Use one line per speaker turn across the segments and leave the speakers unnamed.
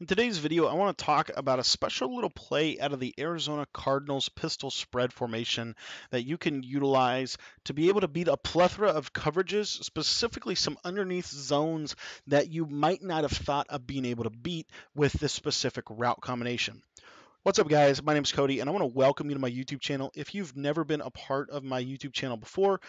In today's video, I want to talk about a special little play out of the Arizona Cardinals pistol spread formation that you can utilize to be able to beat a plethora of coverages, specifically some underneath zones that you might not have thought of being able to beat with this specific route combination. What's up, guys? My name is Cody, and I want to welcome you to my YouTube channel. If you've never been a part of my YouTube channel before,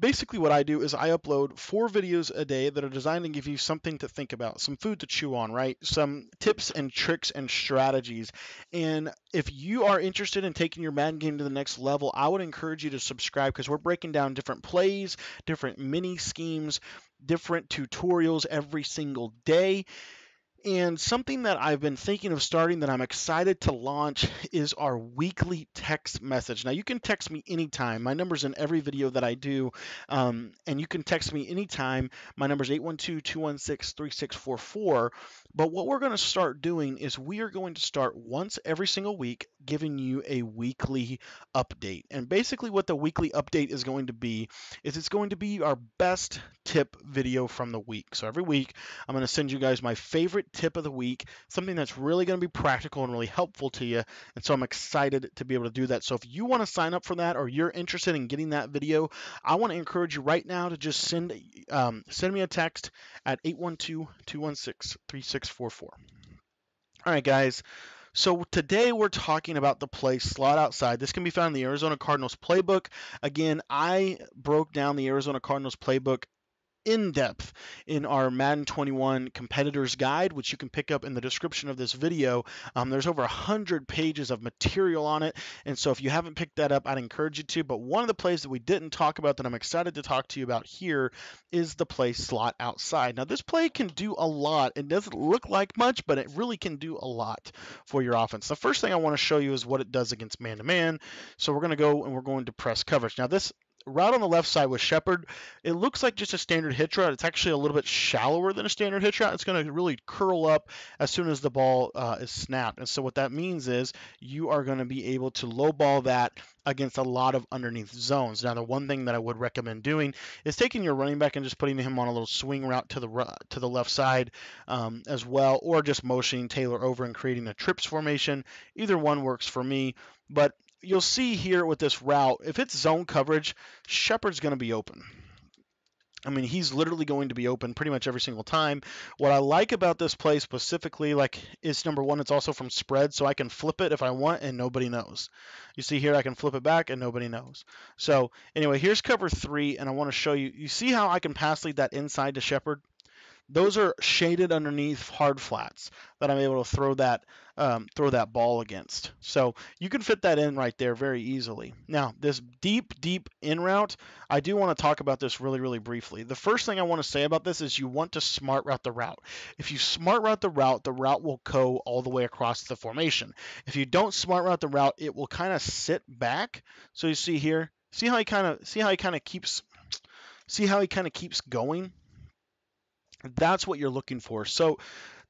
basically what I do is I upload four videos a day that are designed to give you something to think about, some food to chew on, right? Some tips and tricks and strategies. And if you are interested in taking your Madden game to the next level, I would encourage you to subscribe because we're breaking down different plays, different mini schemes, different tutorials every single day. And something that I've been thinking of starting that I'm excited to launch is our weekly text message. Now, you can text me anytime. My number's in every video that I do, um, and you can text me anytime. My number's 812 216 3644. But what we're going to start doing is we are going to start once every single week giving you a weekly update. And basically, what the weekly update is going to be is it's going to be our best tip video from the week. So every week, I'm going to send you guys my favorite tip of the week, something that's really going to be practical and really helpful to you. And so I'm excited to be able to do that. So if you want to sign up for that or you're interested in getting that video, I want to encourage you right now to just send um, send me a text at 812-216-3644. All right, guys. So today we're talking about the play slot outside. This can be found in the Arizona Cardinals playbook. Again, I broke down the Arizona Cardinals playbook in depth in our Madden 21 competitors guide, which you can pick up in the description of this video. Um, there's over 100 pages of material on it. And so if you haven't picked that up, I'd encourage you to. But one of the plays that we didn't talk about that I'm excited to talk to you about here is the play slot outside. Now, this play can do a lot. It doesn't look like much, but it really can do a lot for your offense. The first thing I want to show you is what it does against man to man. So we're going to go and we're going to press coverage. Now, this route on the left side with Shepard, it looks like just a standard hitch route. It's actually a little bit shallower than a standard hitch route. It's going to really curl up as soon as the ball uh, is snapped. And so what that means is you are going to be able to low ball that against a lot of underneath zones. Now, the one thing that I would recommend doing is taking your running back and just putting him on a little swing route to the to the left side um, as well, or just motioning Taylor over and creating a trips formation. Either one works for me. But you'll see here with this route, if it's zone coverage, Shepard's going to be open. I mean, he's literally going to be open pretty much every single time. What I like about this play specifically, like, is number one, it's also from spread, so I can flip it if I want, and nobody knows. You see here, I can flip it back, and nobody knows. So, anyway, here's cover three, and I want to show you. You see how I can pass lead that inside to Shepard? those are shaded underneath hard flats that I'm able to throw that um, throw that ball against. So you can fit that in right there very easily. Now this deep deep in route, I do want to talk about this really really briefly. The first thing I want to say about this is you want to smart route the route. If you smart route the route, the route will go all the way across the formation. If you don't smart route the route, it will kind of sit back. So you see here, see how he kind of see how he kind of keeps see how he kind of keeps going that's what you're looking for. So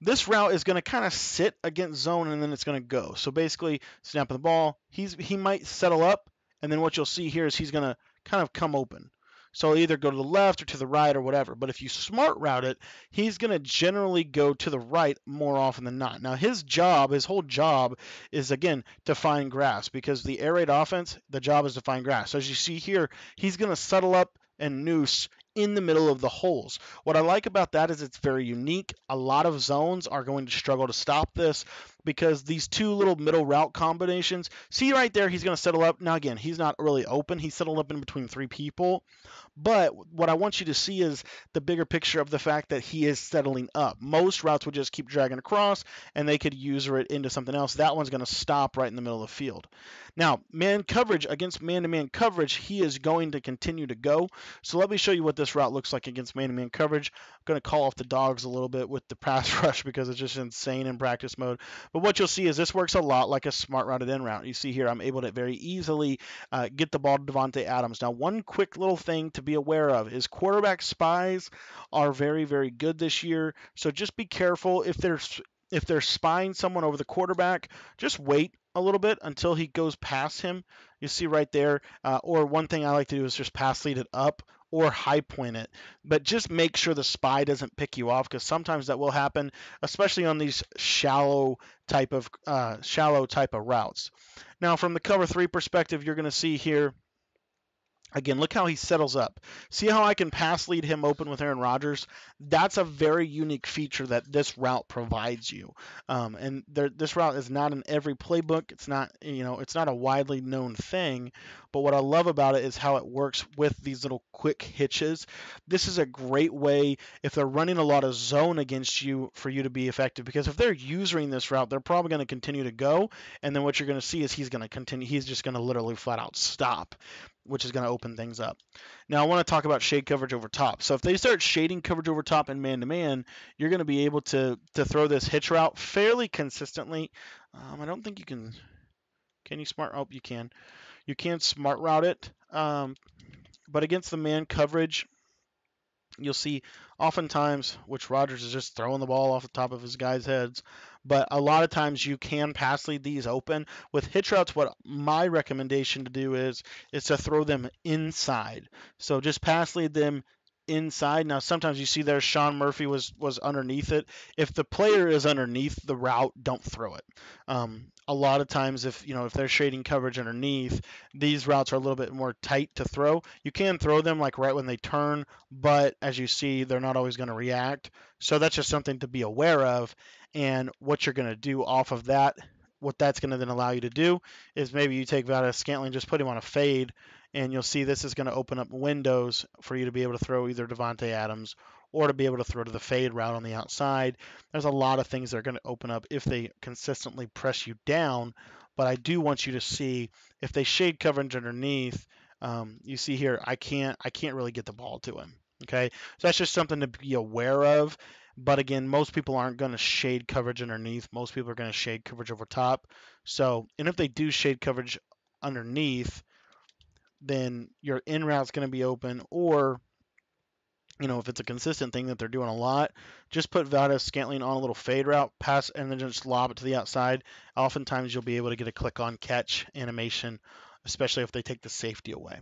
this route is going to kind of sit against zone and then it's going to go. So basically, snap of the ball, he's he might settle up, and then what you'll see here is he's going to kind of come open. So either go to the left or to the right or whatever. But if you smart route it, he's going to generally go to the right more often than not. Now his job, his whole job is again to find grass because the air raid offense, the job is to find grass. So as you see here, he's going to settle up and noose in the middle of the holes. What I like about that is it's very unique. A lot of zones are going to struggle to stop this because these two little middle route combinations. See right there, he's going to settle up. Now, again, he's not really open. He's settled up in between three people. But what I want you to see is the bigger picture of the fact that he is settling up. Most routes would just keep dragging across, and they could user it into something else. That one's going to stop right in the middle of the field. Now, man coverage against man-to-man coverage, he is going to continue to go. So let me show you what this route looks like against man-to-man coverage. I'm going to call off the dogs a little bit with the pass rush because it's just insane in practice mode. But what you'll see is this works a lot like a smart rounded in route. You see here, I'm able to very easily uh, get the ball to Devonte Adams. Now, one quick little thing to be aware of is quarterback spies are very, very good this year. So just be careful if there's if they're spying someone over the quarterback, just wait a little bit until he goes past him. You see right there. Uh, or one thing I like to do is just pass lead it up or high point it. But just make sure the spy doesn't pick you off because sometimes that will happen, especially on these shallow type of uh, shallow type of routes. Now, from the cover three perspective, you're going to see here Again, look how he settles up. See how I can pass lead him open with Aaron Rodgers? That's a very unique feature that this route provides you. Um, and there, this route is not in every playbook. It's not, you know, it's not a widely known thing. But what I love about it is how it works with these little quick hitches. This is a great way if they're running a lot of zone against you for you to be effective. Because if they're using this route, they're probably going to continue to go. And then what you're going to see is he's going to continue. He's just going to literally flat out stop which is going to open things up. Now I want to talk about shade coverage over top. So if they start shading coverage over top in man-to-man, you're going to be able to to throw this hitch route fairly consistently. Um, I don't think you can. Can you smart? Oh, you can. You can smart route it. Um, but against the man coverage, you'll see oftentimes, which Rogers is just throwing the ball off the top of his guys' heads, but a lot of times you can pass lead these open. With hitch routes, what my recommendation to do is is to throw them inside. So just pass lead them inside. Now sometimes you see there Sean Murphy was was underneath it. If the player is underneath the route, don't throw it. Um, a lot of times, if you know if they're shading coverage underneath, these routes are a little bit more tight to throw. You can throw them like right when they turn, but as you see, they're not always going to react. So that's just something to be aware of, and what you're going to do off of that. What that's going to then allow you to do is maybe you take Vada Scantling, just put him on a fade and you'll see this is going to open up windows for you to be able to throw either Devonte Adams or to be able to throw to the fade route on the outside. There's a lot of things that are going to open up if they consistently press you down. But I do want you to see if they shade coverage underneath. Um, you see here, I can't, I can't really get the ball to him. Okay, so that's just something to be aware of. But again, most people aren't going to shade coverage underneath. Most people are going to shade coverage over top. So, and if they do shade coverage underneath, then your in route's going to be open or you know, if it's a consistent thing that they're doing a lot, just put Valdez Scantling on a little fade route, pass, and then just lob it to the outside. Oftentimes, you'll be able to get a click on catch animation, especially if they take the safety away.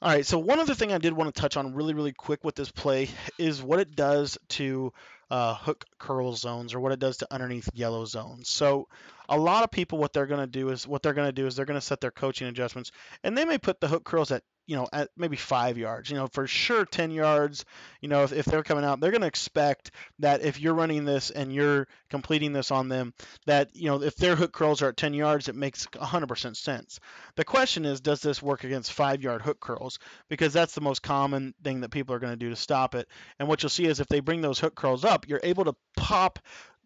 All right, so one other thing I did want to touch on really, really quick with this play is what it does to uh, hook curl zones or what it does to underneath yellow zones. So a lot of people, what they're going to do is what they're going to do is they're going to set their coaching adjustments, and they may put the hook curls at you know, at maybe five yards, you know, for sure 10 yards. You know, if, if they're coming out, they're going to expect that if you're running this and you're completing this on them, that, you know, if their hook curls are at 10 yards, it makes 100% sense. The question is, does this work against five yard hook curls? Because that's the most common thing that people are going to do to stop it. And what you'll see is if they bring those hook curls up, you're able to pop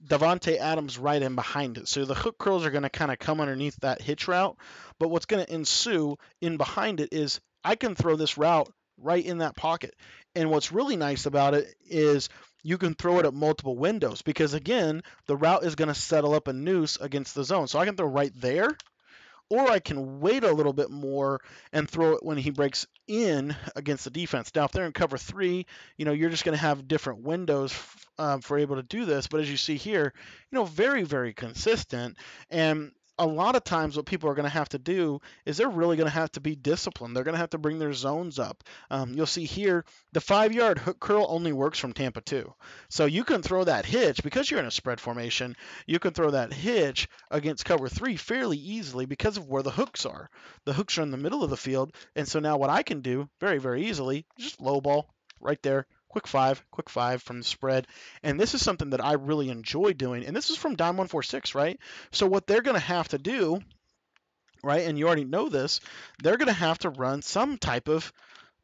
Devonte Adams right in behind it. So the hook curls are going to kind of come underneath that hitch route, but what's going to ensue in behind it is I can throw this route right in that pocket. And what's really nice about it is you can throw it at multiple windows because again, the route is going to settle up a noose against the zone. So I can throw right there or I can wait a little bit more and throw it when he breaks in against the defense. Now, if they're in cover three, you know you're just going to have different windows um, for able to do this. But as you see here, you know very very consistent, and a lot of times what people are going to have to do is they're really going to have to be disciplined. They're going to have to bring their zones up. Um, you'll see here the five yard hook curl only works from Tampa 2. So you can throw that hitch because you're in a spread formation. You can throw that hitch against cover three fairly easily because of where the hooks are. The hooks are in the middle of the field. And so now what I can do very, very easily, just low ball right there quick five, quick five from the spread. And this is something that I really enjoy doing. And this is from Dime 146, right? So what they're going to have to do, right, and you already know this, they're going to have to run some type of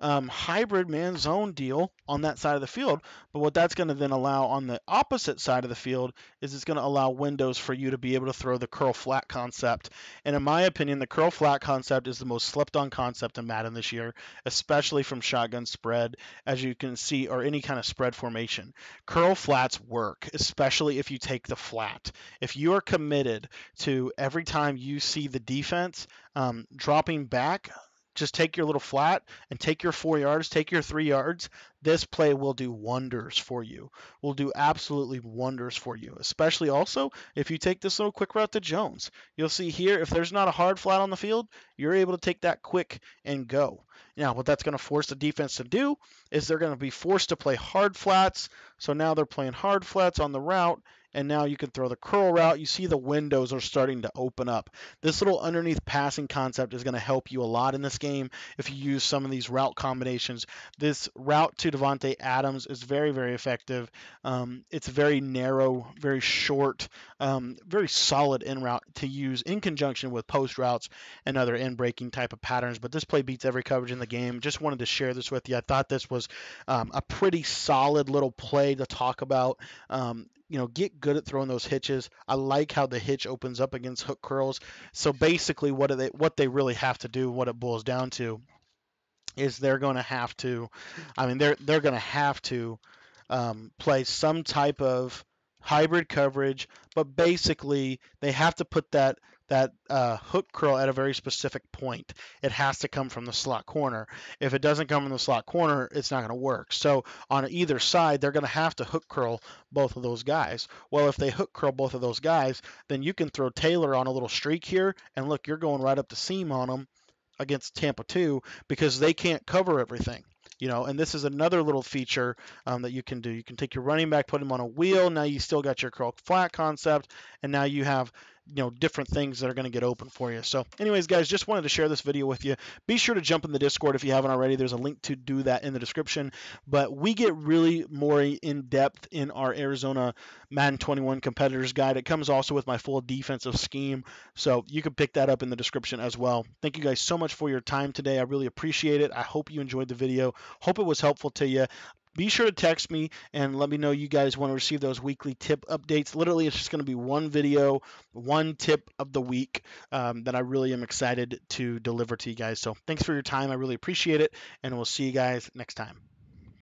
um, hybrid man zone deal on that side of the field. But what that's going to then allow on the opposite side of the field is it's going to allow windows for you to be able to throw the curl flat concept. And in my opinion, the curl flat concept is the most slept on concept in Madden this year, especially from shotgun spread, as you can see, or any kind of spread formation. Curl flats work, especially if you take the flat. If you are committed to every time you see the defense um, dropping back, just take your little flat and take your four yards, take your three yards. This play will do wonders for you. Will do absolutely wonders for you, especially also if you take this little quick route to Jones. You'll see here, if there's not a hard flat on the field, you're able to take that quick and go. Now, what that's going to force the defense to do is they're going to be forced to play hard flats. So now they're playing hard flats on the route and now you can throw the curl route. You see the windows are starting to open up. This little underneath passing concept is going to help you a lot in this game if you use some of these route combinations. This route to Devonte Adams is very, very effective. Um, it's very narrow, very short, um, very solid in route to use in conjunction with post routes and other in breaking type of patterns. But this play beats every coverage in the game. Just wanted to share this with you. I thought this was um, a pretty solid little play to talk about. Um, you know, get good at throwing those hitches. I like how the hitch opens up against hook curls. So basically, what they what they really have to do, what it boils down to, is they're going to have to, I mean, they're they're going to have to um, play some type of hybrid coverage, but basically they have to put that that uh, hook curl at a very specific point. It has to come from the slot corner. If it doesn't come from the slot corner, it's not going to work. So on either side, they're going to have to hook curl both of those guys. Well, if they hook curl both of those guys, then you can throw Taylor on a little streak here, and look, you're going right up the seam on them against Tampa 2 because they can't cover everything you know and this is another little feature um, that you can do you can take your running back put him on a wheel now you still got your curl flat concept and now you have you know different things that are going to get open for you so anyways guys just wanted to share this video with you be sure to jump in the discord if you haven't already there's a link to do that in the description but we get really more in depth in our arizona madden 21 competitors guide it comes also with my full defensive scheme so you can pick that up in the description as well thank you guys so much for your time today i really appreciate it i hope you enjoyed the video hope it was helpful to you be sure to text me and let me know you guys want to receive those weekly tip updates. Literally, it's just going to be one video, one tip of the week um, that I really am excited to deliver to you guys. So, thanks for your time. I really appreciate it, and we'll see you guys next time.